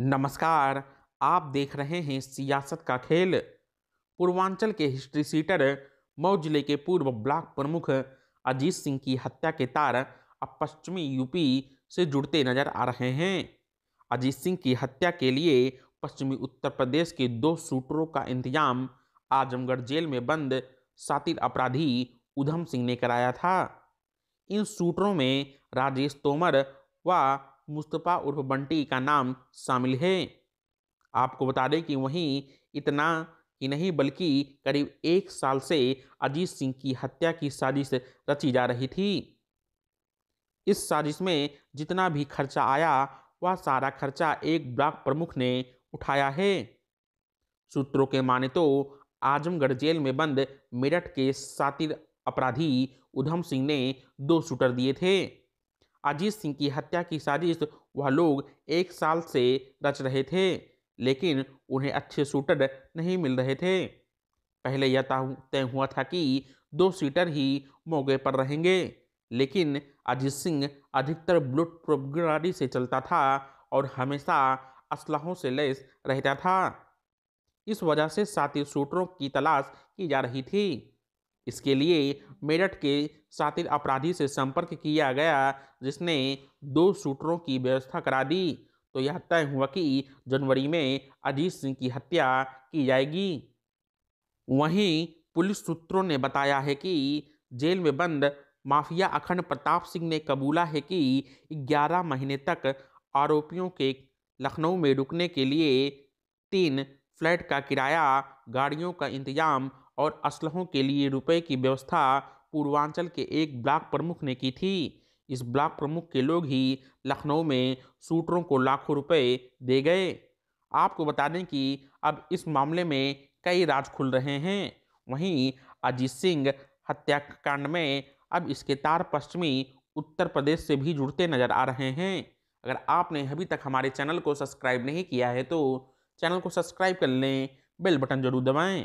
नमस्कार आप देख रहे हैं सियासत का खेल पूर्वांचल के हिस्ट्री सीटर मऊ जिले के पूर्व ब्लॉक प्रमुख अजीत सिंह की हत्या के तार अब पश्चिमी यूपी से जुड़ते नजर आ रहे हैं अजीत सिंह की हत्या के लिए पश्चिमी उत्तर प्रदेश के दो शूटरों का इंतजाम आजमगढ़ जेल में बंद सातिर अपराधी उधम सिंह ने कराया था इन शूटरों में राजेश तोमर व मुस्तफ़ा उर्फ बंटी का नाम शामिल है आपको बता दें कि वहीं इतना ही नहीं बल्कि करीब एक साल से अजीत सिंह की हत्या की साजिश रची जा रही थी इस साजिश में जितना भी खर्चा आया वह सारा खर्चा एक ब्लॉक प्रमुख ने उठाया है सूत्रों के माने तो आजमगढ़ जेल में बंद मेरठ के सातिर अपराधी उधम सिंह ने दो शूटर दिए थे अजीत सिंह की हत्या की साजिश वह लोग एक साल से रच रहे थे लेकिन उन्हें अच्छे शूटर नहीं मिल रहे थे पहले यह तय हुआ था कि दो सीटर ही मौके पर रहेंगे लेकिन अजीत सिंह अधिकतर ब्लूट प्रोगाड़ी से चलता था और हमेशा असलहों से लैस रहता था इस वजह से साथी शूटरों की तलाश की जा रही थी इसके लिए मेरठ के शातिर अपराधी से संपर्क किया गया जिसने दो शूटरों की व्यवस्था करा दी तो यह तय हुआ कि जनवरी में अजीत सिंह की हत्या की जाएगी वहीं पुलिस सूत्रों ने बताया है कि जेल में बंद माफिया अखंड प्रताप सिंह ने कबूला है कि 11 महीने तक आरोपियों के लखनऊ में रुकने के लिए तीन फ्लैट का किराया गाड़ियों का इंतजाम और असलहों के लिए रुपए की व्यवस्था पूर्वांचल के एक ब्लाक प्रमुख ने की थी इस ब्लाक प्रमुख के लोग ही लखनऊ में सूटरों को लाखों रुपए दे गए आपको बता दें कि अब इस मामले में कई राज खुल रहे हैं वहीं अजीत सिंह हत्याकांड में अब इसके तार पश्चिमी उत्तर प्रदेश से भी जुड़ते नजर आ रहे हैं अगर आपने अभी तक हमारे चैनल को सब्सक्राइब नहीं किया है तो चैनल को सब्सक्राइब कर लें बेल बटन जरूर दबाएं